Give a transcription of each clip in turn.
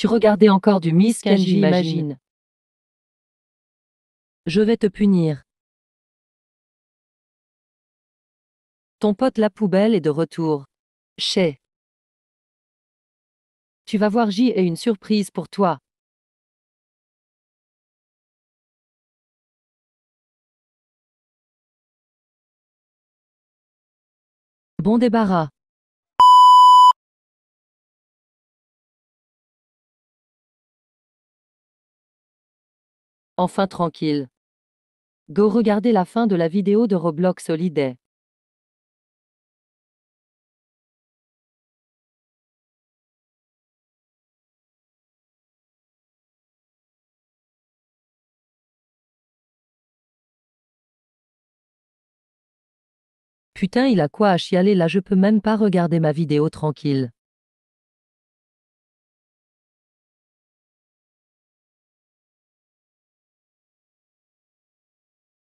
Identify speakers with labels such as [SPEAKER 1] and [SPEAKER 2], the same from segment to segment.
[SPEAKER 1] Tu regardais encore du Miss j'imagine. Je vais te punir. Ton pote la poubelle est de retour. Chez. Tu vas voir J et une surprise pour toi. Bon débarras. Enfin tranquille. Go regarder la fin de la vidéo de Roblox Holiday. Putain il a quoi à chialer là je peux même pas regarder ma vidéo tranquille.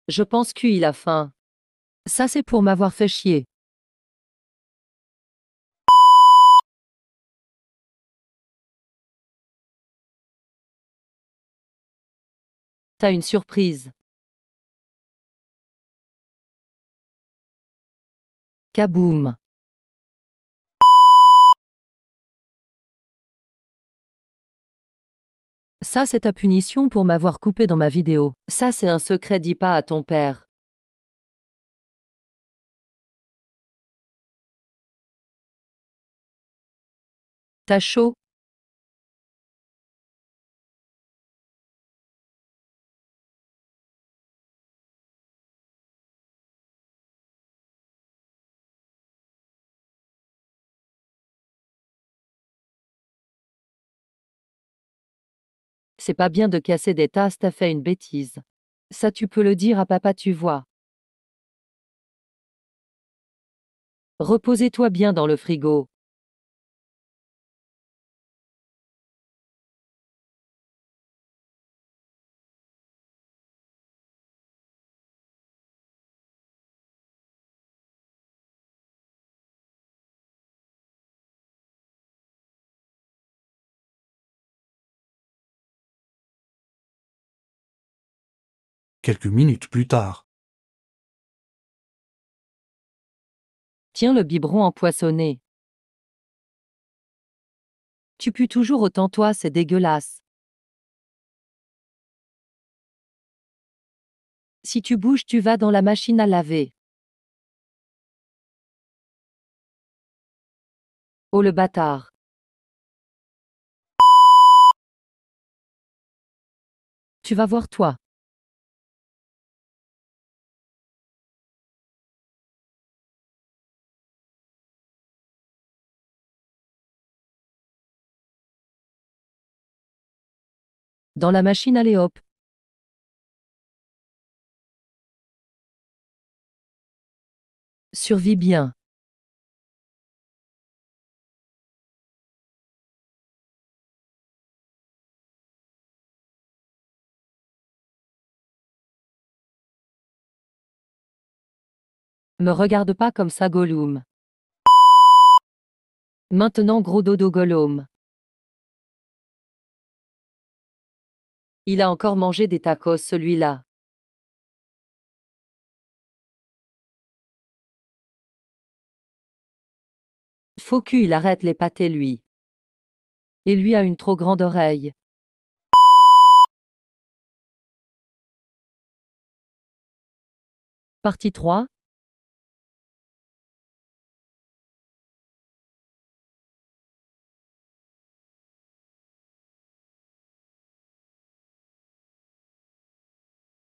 [SPEAKER 1] Je pense qu'il a faim. Ça c'est pour m'avoir fait chier. T'as une surprise. Kaboum Ça c'est ta punition pour m'avoir coupé dans ma vidéo. Ça c'est un secret dis pas à ton père. T'as chaud c'est pas bien de casser des tasses, t'as fait une bêtise. Ça tu peux le dire à papa, tu vois. Reposez-toi bien dans le frigo. quelques minutes plus tard. Tiens le biberon empoisonné. Tu pues toujours autant toi, c'est dégueulasse. Si tu bouges, tu vas dans la machine à laver. Oh le bâtard. Tu vas voir toi. Dans la machine allez hop. Survis bien. Me regarde pas comme ça Gollum. Maintenant gros dodo Gollum. Il a encore mangé des tacos celui-là. Faut il arrête les pâtés lui. Et lui a une trop grande oreille. Partie 3